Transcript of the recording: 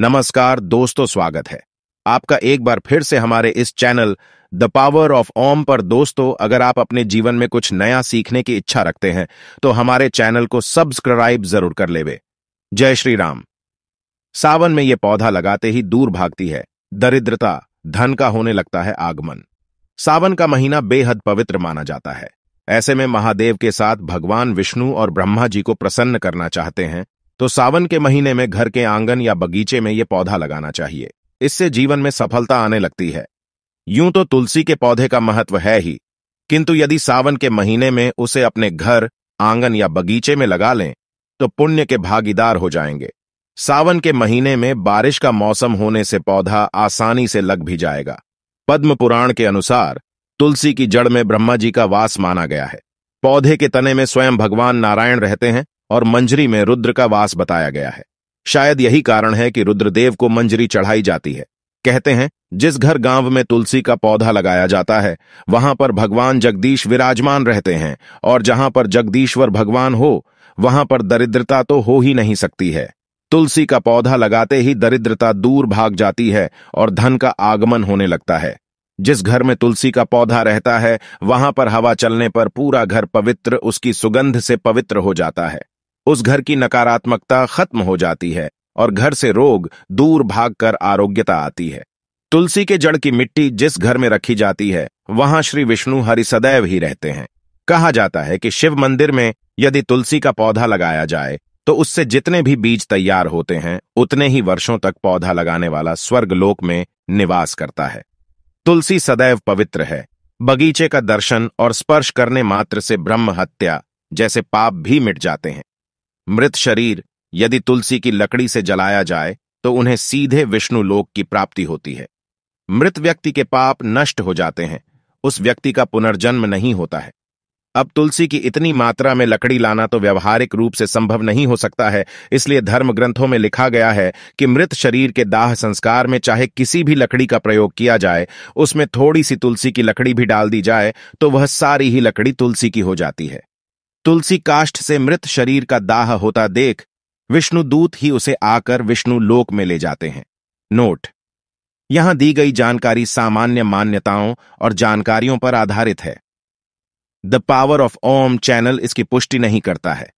नमस्कार दोस्तों स्वागत है आपका एक बार फिर से हमारे इस channel the power of Om पर दोस्तों अगर आप अपने जीवन में कुछ नया सीखने की इच्छा रखते हैं तो हमारे चैनल को सब्सक्राइब जरूर कर लेवे जय श्री राम सावन में ये पौधा लगाते ही दूर भागती है दरिद्रता धन का होने लगता है आगमन सावन का महीना बेहद पवित्र माना जाता है ऐसे में महादेव के साथ भगवान विष्णु और ब्रह्मा जी को प्रसन्न करना चाहते हैं तो सावन के महीने में घर के आंगन या बगीचे में ये पौधा लगाना चाहिए इससे जीवन में सफलता आने लगती है यूं तो तुलसी के पौधे का महत्व है ही किंतु यदि सावन के महीने में उसे अपने घर आंगन या बगीचे में लगा लें तो पुण्य के भागीदार हो जाएंगे सावन के महीने में बारिश का मौसम होने से पौधा आसानी से लग भी जाएगा पद्म पुराण के अनुसार तुलसी की जड़ में ब्रह्मा जी का वास माना गया है पौधे के तने में स्वयं भगवान नारायण रहते हैं और मंजरी में रुद्र का वास बताया गया है शायद यही कारण है कि रुद्रदेव को मंजरी चढ़ाई जाती है कहते हैं जिस घर गांव में तुलसी का पौधा लगाया जाता है वहां पर भगवान जगदीश विराजमान रहते हैं और जहां पर जगदीश्वर भगवान हो वहां पर दरिद्रता तो हो ही नहीं सकती है तुलसी का पौधा लगाते ही दरिद्रता दूर भाग जाती है और धन का आगमन होने लगता है जिस घर में तुलसी का पौधा रहता है वहां पर हवा चलने पर पूरा घर पवित्र उसकी सुगंध से पवित्र हो जाता है उस घर की नकारात्मकता खत्म हो जाती है और घर से रोग दूर भागकर आरोग्यता आती है तुलसी के जड़ की मिट्टी जिस घर में रखी जाती है वहां श्री विष्णु हरि सदैव ही रहते हैं कहा जाता है कि शिव मंदिर में यदि तुलसी का पौधा लगाया जाए तो उससे जितने भी बीज तैयार होते हैं उतने ही वर्षों तक पौधा लगाने वाला स्वर्ग लोक में निवास करता है तुलसी सदैव पवित्र है बगीचे का दर्शन और स्पर्श करने मात्र से ब्रह्म हत्या जैसे पाप भी मिट जाते हैं मृत शरीर यदि तुलसी की लकड़ी से जलाया जाए तो उन्हें सीधे विष्णु लोक की प्राप्ति होती है मृत व्यक्ति के पाप नष्ट हो जाते हैं उस व्यक्ति का पुनर्जन्म नहीं होता है अब तुलसी की इतनी मात्रा में लकड़ी लाना तो व्यवहारिक रूप से संभव नहीं हो सकता है इसलिए धर्म ग्रंथों में लिखा गया है कि मृत शरीर के दाह संस्कार में चाहे किसी भी लकड़ी का प्रयोग किया जाए उसमें थोड़ी सी तुलसी की लकड़ी भी डाल दी जाए तो वह सारी ही लकड़ी तुलसी की हो जाती है तुलसी काष्ठ से मृत शरीर का दाह होता देख विष्णु दूत ही उसे आकर विष्णु लोक में ले जाते हैं नोट यहां दी गई जानकारी सामान्य मान्यताओं और जानकारियों पर आधारित है the power of Om channel इसकी पुष्टि नहीं करता है